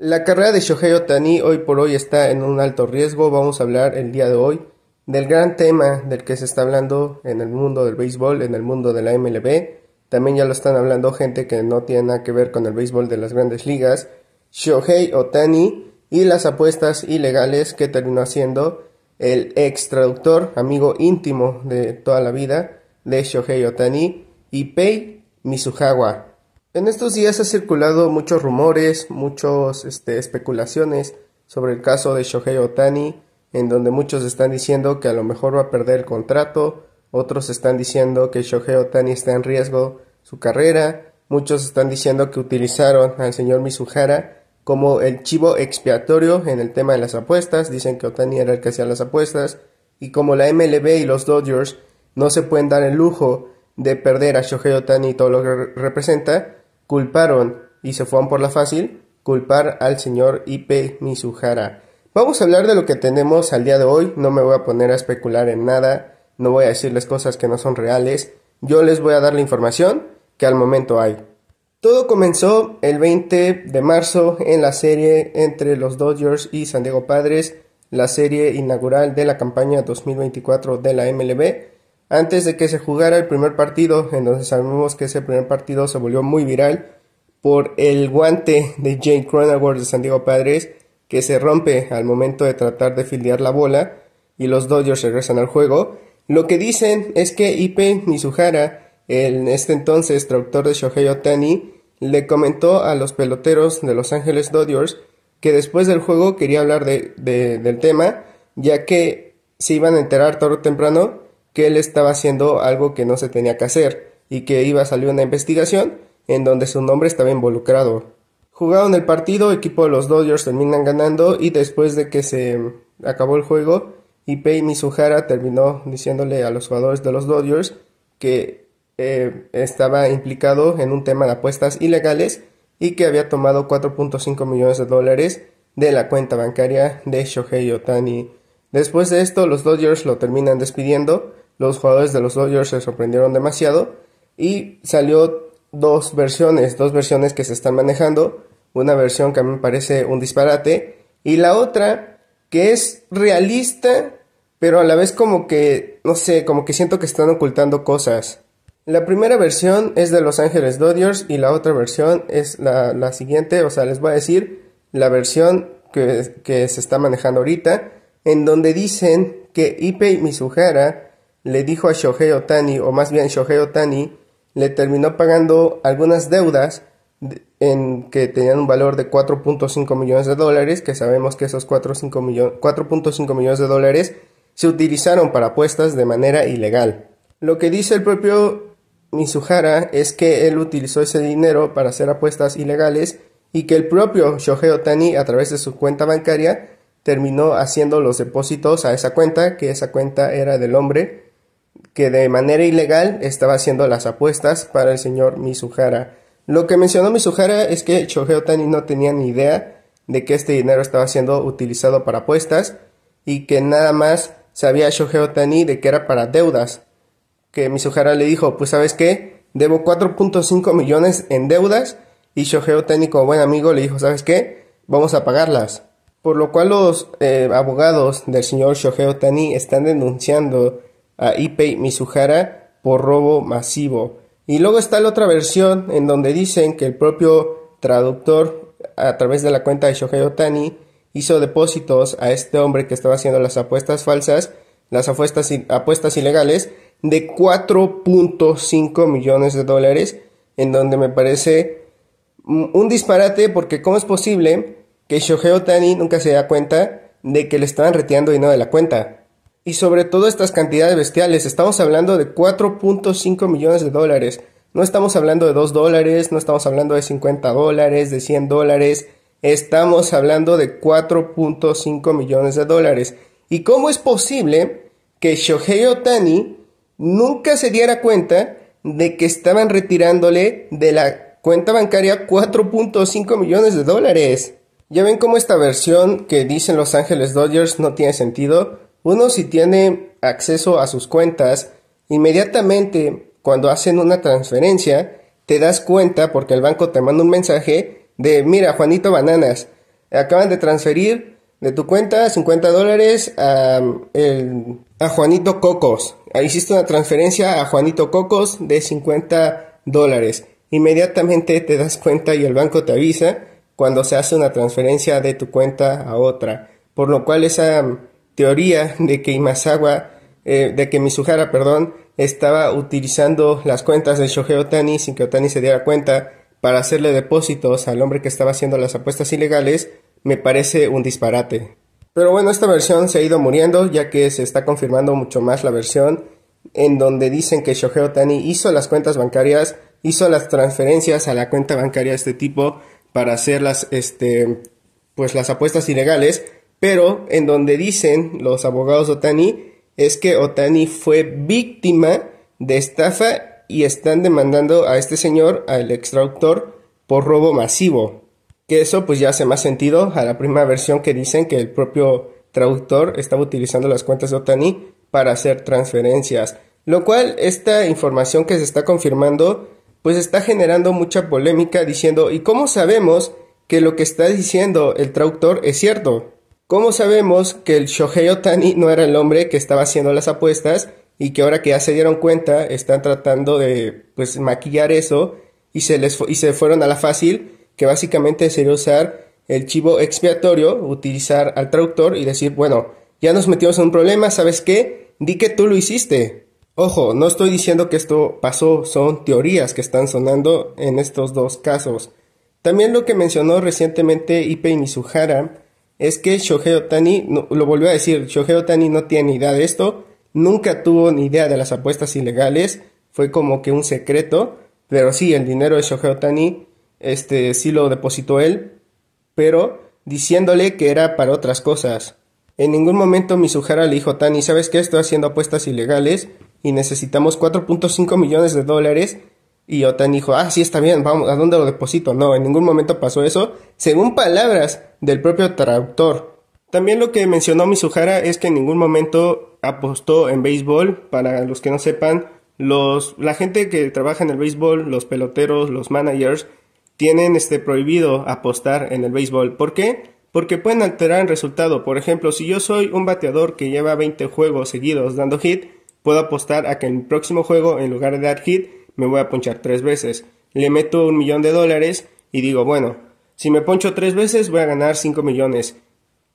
La carrera de Shohei Otani hoy por hoy está en un alto riesgo. Vamos a hablar el día de hoy del gran tema del que se está hablando en el mundo del béisbol, en el mundo de la MLB. También ya lo están hablando gente que no tiene nada que ver con el béisbol de las grandes ligas. Shohei Otani y las apuestas ilegales que terminó haciendo el ex traductor, amigo íntimo de toda la vida de Shohei Otani, Ipei Mizuhawa. En estos días ha circulado muchos rumores, muchas este, especulaciones sobre el caso de Shohei Otani, en donde muchos están diciendo que a lo mejor va a perder el contrato, otros están diciendo que Shohei Otani está en riesgo su carrera, muchos están diciendo que utilizaron al señor Mizuhara como el chivo expiatorio en el tema de las apuestas, dicen que Otani era el que hacía las apuestas, y como la MLB y los Dodgers no se pueden dar el lujo de perder a Shohei Otani y todo lo que representa, culparon, y se fueron por la fácil, culpar al señor Ipe Mizuhara. Vamos a hablar de lo que tenemos al día de hoy, no me voy a poner a especular en nada, no voy a decirles cosas que no son reales, yo les voy a dar la información que al momento hay. Todo comenzó el 20 de marzo en la serie entre los Dodgers y San Diego Padres, la serie inaugural de la campaña 2024 de la MLB, antes de que se jugara el primer partido, en donde sabemos que ese primer partido se volvió muy viral por el guante de Jane Cronenworth de San Diego Padres que se rompe al momento de tratar de fildear la bola y los Dodgers regresan al juego. Lo que dicen es que Ipe Mizuhara, en este entonces traductor de Shohei Otani, le comentó a los peloteros de Los Ángeles Dodgers que después del juego quería hablar del tema, ya que se iban a enterar tarde o temprano que él estaba haciendo algo que no se tenía que hacer y que iba a salir una investigación en donde su nombre estaba involucrado. en el partido, equipo de los Dodgers terminan ganando y después de que se acabó el juego, Ipei Mizuhara terminó diciéndole a los jugadores de los Dodgers que eh, estaba implicado en un tema de apuestas ilegales y que había tomado 4.5 millones de dólares de la cuenta bancaria de Shohei Otani. Después de esto, los Dodgers lo terminan despidiendo los jugadores de los Dodgers se sorprendieron demasiado y salió dos versiones, dos versiones que se están manejando, una versión que a mí me parece un disparate y la otra que es realista, pero a la vez como que, no sé, como que siento que están ocultando cosas. La primera versión es de Los Ángeles Dodgers y la otra versión es la, siguiente, o sea, les voy a decir la versión que, se está manejando ahorita, en donde dicen que Ipei Mizuhara le dijo a Shohei Otani, o más bien Shohei Otani, le terminó pagando algunas deudas en que tenían un valor de 4.5 millones de dólares, que sabemos que esos 4.5 millones de dólares se utilizaron para apuestas de manera ilegal. Lo que dice el propio Mizuhara es que él utilizó ese dinero para hacer apuestas ilegales y que el propio Shohei Otani a través de su cuenta bancaria terminó haciendo los depósitos a esa cuenta, que esa cuenta era del hombre que de manera ilegal estaba haciendo las apuestas para el señor Mizuhara. Lo que mencionó Mizuhara es que Shohei no tenía ni idea de que este dinero estaba siendo utilizado para apuestas y que nada más sabía Shohei de que era para deudas. Que Mizuhara le dijo, pues sabes qué, debo 4.5 millones en deudas y Shohei como buen amigo le dijo, sabes qué, vamos a pagarlas. Por lo cual los eh, abogados del señor Shohei están denunciando a Ipei Mizuhara por robo masivo. Y luego está la otra versión en donde dicen que el propio traductor a través de la cuenta de Shohei Otani hizo depósitos a este hombre que estaba haciendo las apuestas falsas, las apuestas, apuestas ilegales, de 4.5 millones de dólares, en donde me parece un disparate porque ¿cómo es posible que Shohei Otani nunca se da cuenta de que le estaban reteando dinero de la cuenta? Y sobre todo estas cantidades bestiales, estamos hablando de 4.5 millones de dólares. No estamos hablando de 2 dólares, no estamos hablando de 50 dólares, de 100 dólares. Estamos hablando de 4.5 millones de dólares. ¿Y cómo es posible que Shohei Otani nunca se diera cuenta de que estaban retirándole de la cuenta bancaria 4.5 millones de dólares? Ya ven cómo esta versión que dicen Los Ángeles Dodgers no tiene sentido. Uno si tiene acceso a sus cuentas, inmediatamente cuando hacen una transferencia, te das cuenta porque el banco te manda un mensaje de, mira, Juanito Bananas, acaban de transferir de tu cuenta 50 dólares a, a Juanito Cocos. Ah, hiciste una transferencia a Juanito Cocos de 50 dólares. Inmediatamente te das cuenta y el banco te avisa cuando se hace una transferencia de tu cuenta a otra. Por lo cual esa teoría de que Imasawa, eh, de que Mizuhara, perdón, estaba utilizando las cuentas de Shohei Otani sin que Otani se diera cuenta para hacerle depósitos al hombre que estaba haciendo las apuestas ilegales, me parece un disparate. Pero bueno, esta versión se ha ido muriendo ya que se está confirmando mucho más la versión en donde dicen que Shohei Otani hizo las cuentas bancarias, hizo las transferencias a la cuenta bancaria de este tipo para hacer este, pues las apuestas ilegales pero en donde dicen los abogados Otani es que Otani fue víctima de estafa y están demandando a este señor, al traductor, por robo masivo. Que eso pues ya hace más sentido a la primera versión que dicen que el propio traductor estaba utilizando las cuentas de Otani para hacer transferencias. Lo cual esta información que se está confirmando pues está generando mucha polémica diciendo ¿y cómo sabemos que lo que está diciendo el traductor es cierto? ¿Cómo sabemos que el Shohei Otani no era el hombre que estaba haciendo las apuestas y que ahora que ya se dieron cuenta están tratando de pues maquillar eso y se, les se fueron a la fácil que básicamente sería usar el chivo expiatorio, utilizar al traductor y decir, bueno, ya nos metimos en un problema, ¿sabes qué? Di que tú lo hiciste. Ojo, no estoy diciendo que esto pasó, son teorías que están sonando en estos dos casos. También lo que mencionó recientemente y Mizuhara es que Shohei Otani, lo volvió a decir, Shohei Otani no tiene ni idea de esto, nunca tuvo ni idea de las apuestas ilegales, fue como que un secreto, pero sí, el dinero de Shohei Otani, este, sí lo depositó él, pero diciéndole que era para otras cosas. En ningún momento Mizuhara le dijo Tani, ¿sabes qué? Estoy haciendo apuestas ilegales y necesitamos 4.5 millones de dólares y Otan dijo, ah, sí, está bien, vamos, ¿a dónde lo deposito? No, en ningún momento pasó eso, según palabras del propio traductor. También lo que mencionó Mizuhara es que en ningún momento apostó en béisbol, para los que no sepan, los, la gente que trabaja en el béisbol, los peloteros, los managers, tienen este, prohibido apostar en el béisbol. ¿Por qué? Porque pueden alterar el resultado. Por ejemplo, si yo soy un bateador que lleva 20 juegos seguidos dando hit, puedo apostar a que en el próximo juego, en lugar de dar hit, me voy a ponchar tres veces. Le meto un millón de dólares y digo, bueno, si me poncho tres veces voy a ganar cinco millones.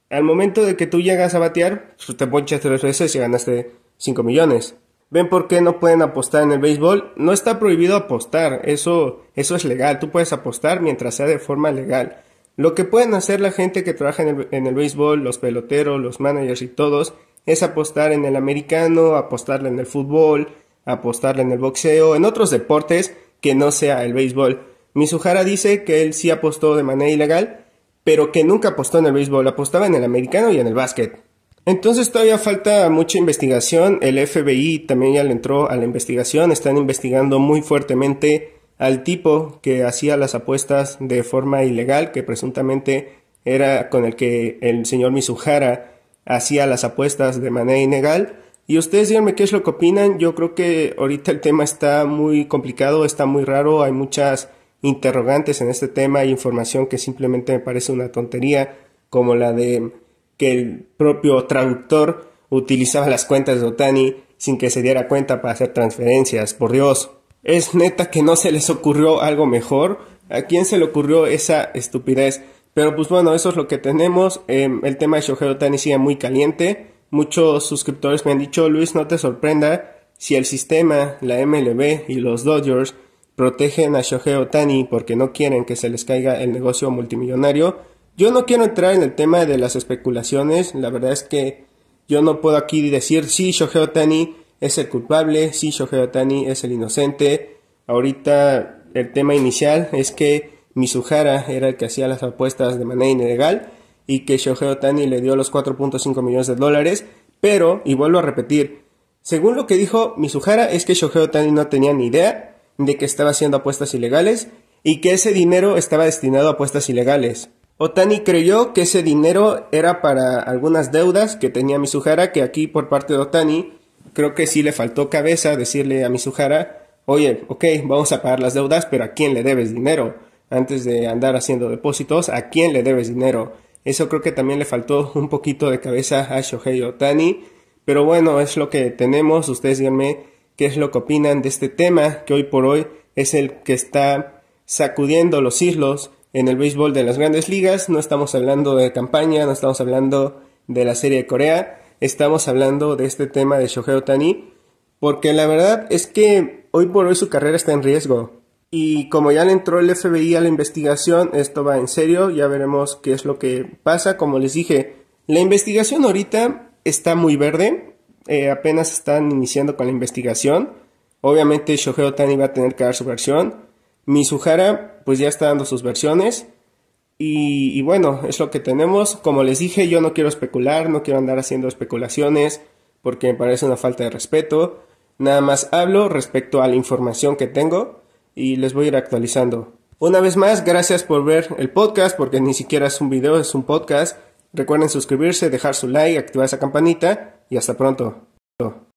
Al momento de que tú llegas a batear, pues, te ponchas tres veces y ganaste cinco millones. ¿Ven por qué no pueden apostar en el béisbol? No está prohibido apostar, eso, eso es legal, tú puedes apostar mientras sea de forma legal. Lo que pueden hacer la gente que trabaja en el, en el béisbol, los peloteros, los managers y todos, es apostar en el americano, apostarle en el fútbol, apostarle en el boxeo, en otros deportes que no sea el béisbol. Mizuhara dice que él sí apostó de manera ilegal, pero que nunca apostó en el béisbol, apostaba en el americano y en el básquet. Entonces todavía falta mucha investigación, el FBI también ya le entró a la investigación, están investigando muy fuertemente al tipo que hacía las apuestas de forma ilegal, que presuntamente era con el que el señor Mizuhara hacía las apuestas de manera ilegal y ustedes díganme qué es lo que opinan. Yo creo que ahorita el tema está muy complicado, está muy raro, hay muchas interrogantes en este tema, hay información que simplemente me parece una tontería, como la de que el propio traductor utilizaba las cuentas de Otani sin que se diera cuenta para hacer transferencias, por Dios. Es neta que no se les ocurrió algo mejor. ¿A quién se le ocurrió esa estupidez? Pero pues bueno, eso es lo que tenemos. Em, el tema de Shohei Otani sigue muy caliente. Muchos suscriptores me han dicho, Luis, no te sorprenda si el sistema, la MLB y los Dodgers protegen a Shohei Otani porque no quieren que se les caiga el negocio multimillonario. Yo no quiero entrar en el tema de las especulaciones, la verdad es que yo no puedo aquí decir si Shohei Otani es el culpable, si Shohei Otani es el inocente. Ahorita el tema inicial es que Mizuhara era el que hacía las apuestas de manera ilegal y que Shohei Otani le dio los 4.5 millones de dólares, pero, y vuelvo a repetir, según lo que dijo Mizuhara, es que Shohei Otani no tenía ni idea de que estaba haciendo apuestas ilegales y que ese dinero estaba destinado a apuestas ilegales. Otani creyó que ese dinero era para algunas deudas que tenía Mizuhara, que aquí por parte de Otani creo que sí le faltó cabeza decirle a Mizuhara, oye, ok, vamos a pagar las deudas, pero ¿a quién le debes dinero? Antes de andar haciendo depósitos, ¿a quién le debes dinero? Eso creo que también le faltó un poquito de cabeza a Shohei Otani. Pero bueno, es lo que tenemos. Ustedes díganme qué es lo que opinan de este tema que hoy por hoy es el que está sacudiendo los islos en el béisbol de las grandes ligas. No estamos hablando de campaña, no estamos hablando de la Serie de Corea. Estamos hablando de este tema de Shohei Otani. Porque la verdad es que hoy por hoy su carrera está en riesgo. Y como ya le entró el FBI a la investigación, esto va en serio, ya veremos qué es lo que pasa. Como les dije, la investigación ahorita está muy verde, eh, apenas están iniciando con la investigación. Obviamente Shohei Otani va a tener que dar su versión. Mizuhara pues ya está dando sus versiones. y bueno, es lo que tenemos. Como les dije, yo no quiero especular, no quiero andar haciendo especulaciones porque me parece una falta de respeto. Nada más hablo respecto a la información que tengo y les voy a ir actualizando. Una vez más, gracias por ver el podcast, porque ni siquiera es un video, es un podcast. Recuerden suscribirse, dejar su like, activar esa campanita y hasta pronto.